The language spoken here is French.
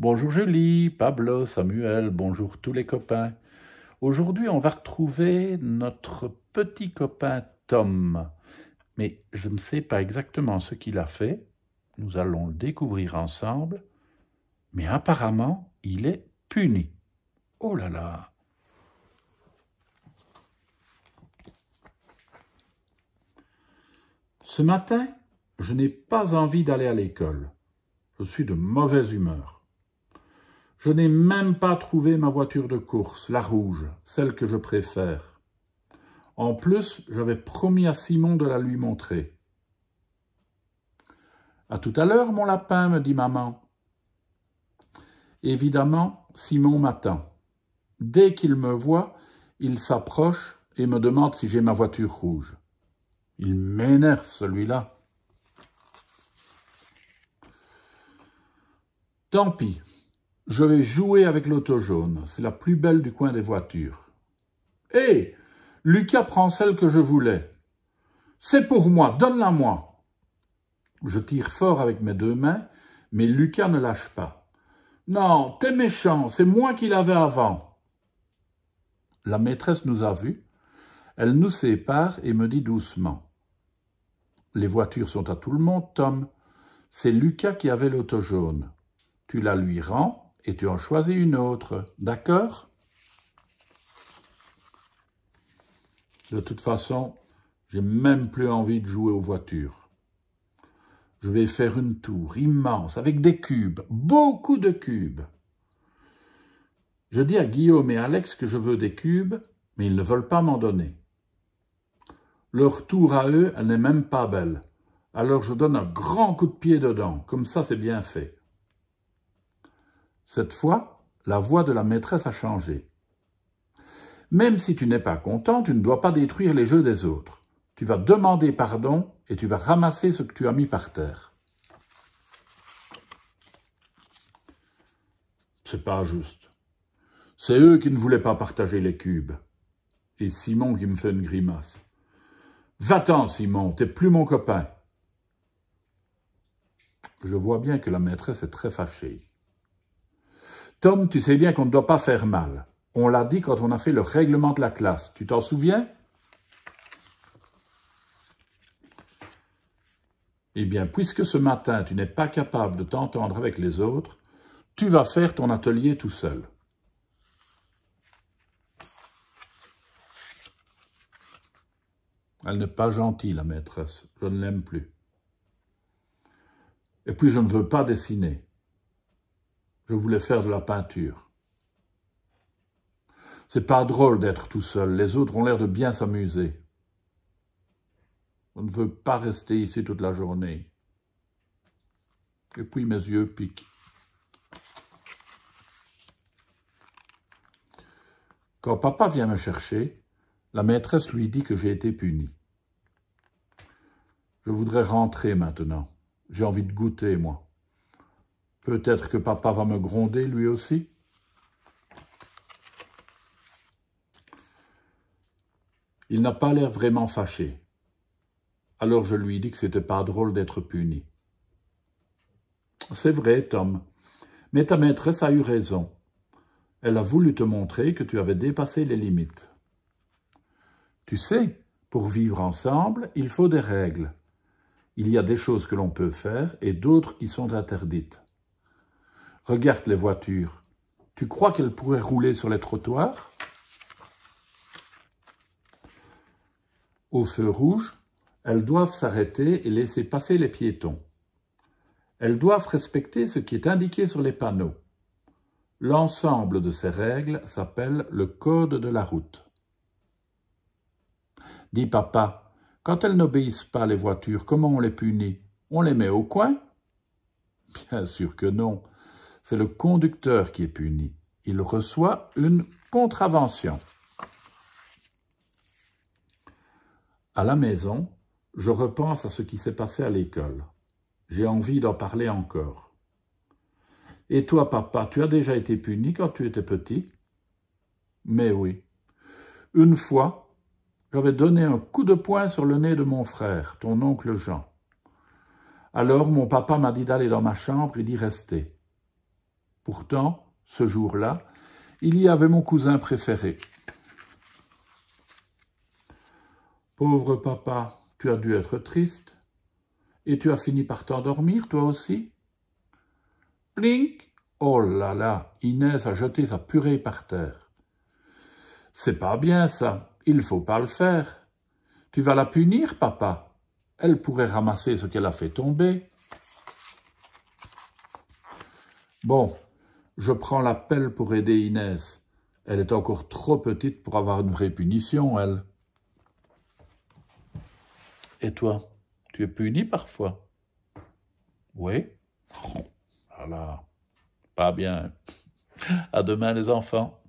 Bonjour Julie, Pablo, Samuel, bonjour tous les copains. Aujourd'hui, on va retrouver notre petit copain Tom. Mais je ne sais pas exactement ce qu'il a fait. Nous allons le découvrir ensemble. Mais apparemment, il est puni. Oh là là Ce matin, je n'ai pas envie d'aller à l'école. Je suis de mauvaise humeur. Je n'ai même pas trouvé ma voiture de course, la rouge, celle que je préfère. En plus, j'avais promis à Simon de la lui montrer. À tout à l'heure, mon lapin, me dit maman. Évidemment, Simon m'attend. Dès qu'il me voit, il s'approche et me demande si j'ai ma voiture rouge. Il m'énerve, celui-là. Tant pis, je vais jouer avec l'auto jaune. C'est la plus belle du coin des voitures. Hé eh Lucas prend celle que je voulais. C'est pour moi, donne-la-moi. Je tire fort avec mes deux mains, mais Lucas ne lâche pas. Non, t'es méchant, c'est moi qui l'avais avant. La maîtresse nous a vus. Elle nous sépare et me dit doucement. Les voitures sont à tout le monde, Tom. C'est Lucas qui avait l'auto jaune. Tu la lui rends et tu en choisis une autre. D'accord De toute façon, j'ai même plus envie de jouer aux voitures. Je vais faire une tour immense avec des cubes, beaucoup de cubes. Je dis à Guillaume et Alex que je veux des cubes, mais ils ne veulent pas m'en donner. Leur tour à eux, elle n'est même pas belle. Alors je donne un grand coup de pied dedans, comme ça c'est bien fait. Cette fois, la voix de la maîtresse a changé. Même si tu n'es pas content, tu ne dois pas détruire les jeux des autres. Tu vas demander pardon et tu vas ramasser ce que tu as mis par terre. C'est pas juste. C'est eux qui ne voulaient pas partager les cubes. Et Simon qui me fait une grimace. Va-t'en, Simon, t'es plus mon copain. Je vois bien que la maîtresse est très fâchée. Tom, tu sais bien qu'on ne doit pas faire mal. On l'a dit quand on a fait le règlement de la classe. Tu t'en souviens Eh bien, puisque ce matin, tu n'es pas capable de t'entendre avec les autres, tu vas faire ton atelier tout seul. Elle n'est pas gentille, la maîtresse. Je ne l'aime plus. Et puis, je ne veux pas dessiner je voulais faire de la peinture. C'est pas drôle d'être tout seul, les autres ont l'air de bien s'amuser. On ne veut pas rester ici toute la journée. Et puis mes yeux piquent. Quand papa vient me chercher, la maîtresse lui dit que j'ai été puni. Je voudrais rentrer maintenant. J'ai envie de goûter, moi. Peut-être que papa va me gronder lui aussi. Il n'a pas l'air vraiment fâché. Alors je lui dis que c'était pas drôle d'être puni. C'est vrai, Tom, mais ta maîtresse a eu raison. Elle a voulu te montrer que tu avais dépassé les limites. Tu sais, pour vivre ensemble, il faut des règles. Il y a des choses que l'on peut faire et d'autres qui sont interdites. Regarde les voitures. Tu crois qu'elles pourraient rouler sur les trottoirs Au feu rouge, elles doivent s'arrêter et laisser passer les piétons. Elles doivent respecter ce qui est indiqué sur les panneaux. L'ensemble de ces règles s'appelle le code de la route. Dis papa, quand elles n'obéissent pas les voitures, comment on les punit On les met au coin Bien sûr que non c'est le conducteur qui est puni. Il reçoit une contravention. À la maison, je repense à ce qui s'est passé à l'école. J'ai envie d'en parler encore. Et toi, papa, tu as déjà été puni quand tu étais petit Mais oui. Une fois, j'avais donné un coup de poing sur le nez de mon frère, ton oncle Jean. Alors mon papa m'a dit d'aller dans ma chambre et d'y rester. Pourtant, ce jour-là, il y avait mon cousin préféré. Pauvre papa, tu as dû être triste. Et tu as fini par t'endormir, toi aussi Plink Oh là là, Inès a jeté sa purée par terre. C'est pas bien ça, il faut pas le faire. Tu vas la punir, papa. Elle pourrait ramasser ce qu'elle a fait tomber. Bon, je prends la pelle pour aider Inès. Elle est encore trop petite pour avoir une vraie punition, elle. Et toi, tu es puni parfois Oui. Voilà. Pas bien. À demain, les enfants.